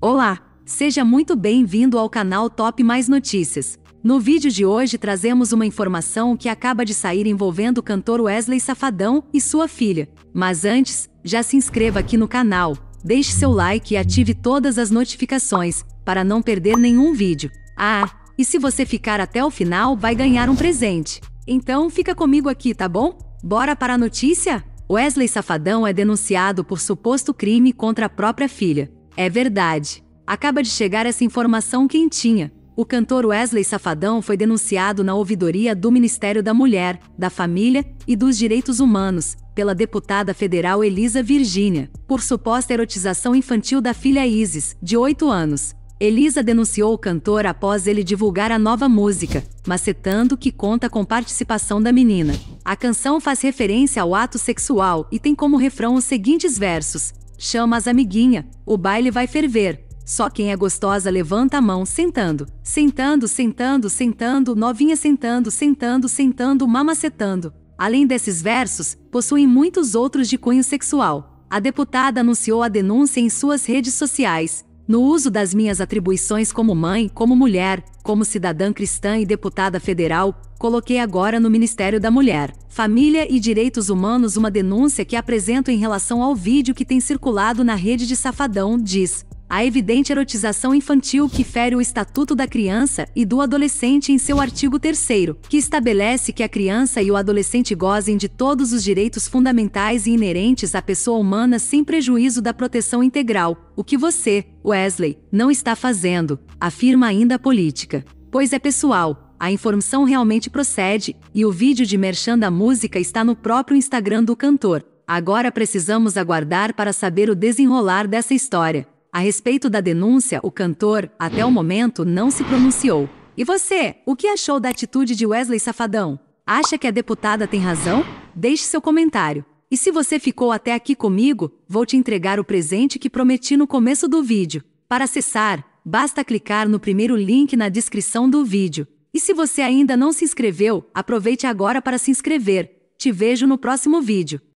Olá, seja muito bem-vindo ao canal Top Mais Notícias. No vídeo de hoje trazemos uma informação que acaba de sair envolvendo o cantor Wesley Safadão e sua filha. Mas antes, já se inscreva aqui no canal, deixe seu like e ative todas as notificações, para não perder nenhum vídeo. Ah, e se você ficar até o final, vai ganhar um presente. Então fica comigo aqui, tá bom? Bora para a notícia? Wesley Safadão é denunciado por suposto crime contra a própria filha. É verdade. Acaba de chegar essa informação quentinha. O cantor Wesley Safadão foi denunciado na ouvidoria do Ministério da Mulher, da Família e dos Direitos Humanos, pela deputada federal Elisa Virgínia, por suposta erotização infantil da filha Isis, de 8 anos. Elisa denunciou o cantor após ele divulgar a nova música, Macetando, que conta com participação da menina. A canção faz referência ao ato sexual e tem como refrão os seguintes versos: Chama as amiguinha, o baile vai ferver. Só quem é gostosa levanta a mão sentando, sentando, sentando, sentando, novinha sentando, sentando, sentando, mamacetando. Além desses versos, possuem muitos outros de cunho sexual. A deputada anunciou a denúncia em suas redes sociais no uso das minhas atribuições como mãe, como mulher, como cidadã cristã e deputada federal, coloquei agora no Ministério da Mulher, Família e Direitos Humanos uma denúncia que apresento em relação ao vídeo que tem circulado na rede de Safadão, diz a evidente erotização infantil que fere o Estatuto da Criança e do Adolescente em seu artigo 3, que estabelece que a criança e o adolescente gozem de todos os direitos fundamentais e inerentes à pessoa humana sem prejuízo da proteção integral, o que você, Wesley, não está fazendo, afirma ainda a política. Pois é pessoal, a informação realmente procede, e o vídeo de merchan da música está no próprio Instagram do cantor. Agora precisamos aguardar para saber o desenrolar dessa história. A respeito da denúncia, o cantor, até o momento, não se pronunciou. E você, o que achou da atitude de Wesley Safadão? Acha que a deputada tem razão? Deixe seu comentário. E se você ficou até aqui comigo, vou te entregar o presente que prometi no começo do vídeo. Para acessar, basta clicar no primeiro link na descrição do vídeo. E se você ainda não se inscreveu, aproveite agora para se inscrever. Te vejo no próximo vídeo.